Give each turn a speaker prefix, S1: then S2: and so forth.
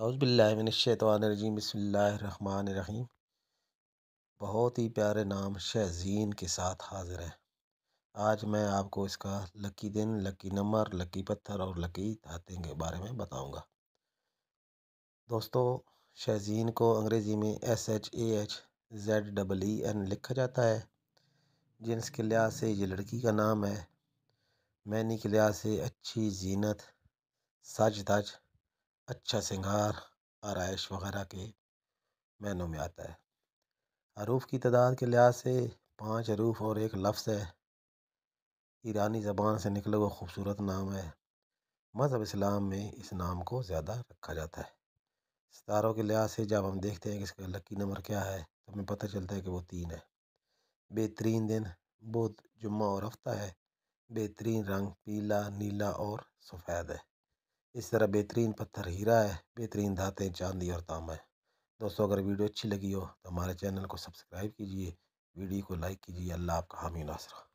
S1: اعوذ باللہ من الشیطان الرجیم بسم اللہ الرحمن الرحیم بہت ہی پیارے نام شہزین کے ساتھ حاضر ہے آج میں آپ کو اس کا لکی دن لکی نمبر لکی پتھر اور لکی دھاتیں کے بارے میں بتاؤں گا دوستو شہزین کو انگریزی میں S H A H Z double E N لکھا جاتا ہے جنس کے لحاظ سے یہ لڑکی کا نام ہے مینی کے لحاظ سے اچھی زینت سچ تج اچھا سنگھار آرائش وغیرہ کے مینوں میں آتا ہے حروف کی تعداد کے لحاظ سے پانچ حروف اور ایک لفظ ہے ایرانی زبان سے نکلے ہوئے خوبصورت نام ہے مذہب اسلام میں اس نام کو زیادہ رکھا جاتا ہے ستاروں کے لحاظ سے جب ہم دیکھتے ہیں کہ اس کا لکی نمبر کیا ہے تو ہمیں پتہ چلتا ہے کہ وہ تین ہے بہترین دن بدھ جمعہ اور ہفتہ ہے بہترین رنگ پیلا نیلا اور سفید ہے اس طرح بہترین پتھر ہیرا ہے بہترین دھاتیں چاندی اور تانبا ہے دوستو اگر ویڈیو اچھی لگی ہو تو ہمارے چینل کو سبسکرائب کیجیے ویڈیو کو لائک کیجیے اللہ آپ کا حامی ناصرہ